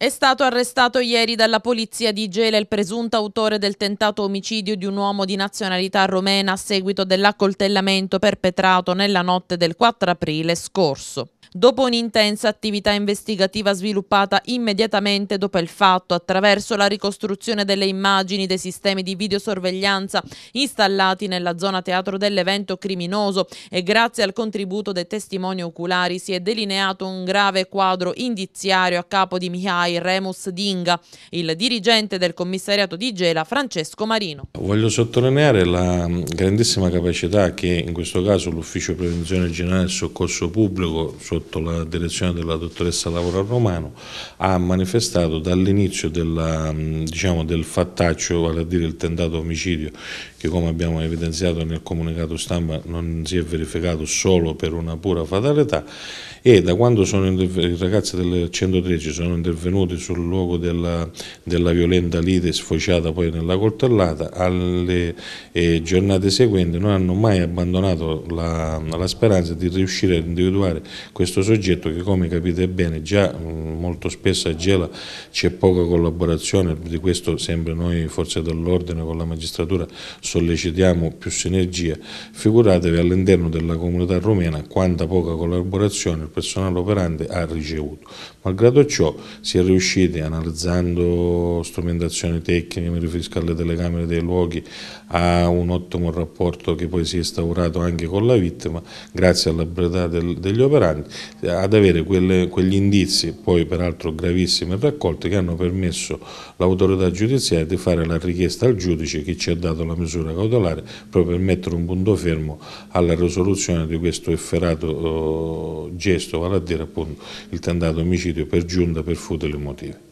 È stato arrestato ieri dalla polizia di Gela il presunto autore del tentato omicidio di un uomo di nazionalità romena a seguito dell'accoltellamento perpetrato nella notte del 4 aprile scorso. Dopo un'intensa attività investigativa sviluppata immediatamente dopo il fatto attraverso la ricostruzione delle immagini dei sistemi di videosorveglianza installati nella zona teatro dell'evento criminoso e grazie al contributo dei testimoni oculari si è delineato un grave quadro indiziario a capo di Mihai Rai Remus Dinga, il dirigente del commissariato di Gela Francesco Marino. Voglio sottolineare la grandissima capacità che in questo caso l'Ufficio Prevenzione Generale del Soccorso Pubblico sotto la direzione della dottoressa Laura Romano ha manifestato dall'inizio diciamo, del fattaccio, vale a dire il tentato omicidio che come abbiamo evidenziato nel comunicato stampa non si è verificato solo per una pura fatalità e da quando sono, i ragazzi del 113 sono intervenuti venuti sul luogo della, della violenta lite sfociata poi nella coltellata, alle eh, giornate seguenti non hanno mai abbandonato la, la, speranza di riuscire a individuare questo soggetto che come capite bene già mh, molto spesso a Gela c'è poca collaborazione, di questo sempre noi forze dell'ordine con la magistratura sollecitiamo più sinergia, figuratevi all'interno della comunità romena quanta poca collaborazione il personale operante ha ricevuto. Malgrado ciò si è riusciti, analizzando strumentazioni tecniche, mi riferisco alle telecamere dei luoghi, a un ottimo rapporto che poi si è instaurato anche con la vittima, grazie alla brevità degli operanti, ad avere quelle, quegli indizi, poi peraltro gravissimi e raccolti, che hanno permesso all'autorità giudiziaria di fare la richiesta al giudice che ci ha dato la misura cautelare, proprio per mettere un punto fermo alla risoluzione di questo efferato oh, gesto, vale a dire appunto il tentato omicidio per giunta per futile motivo.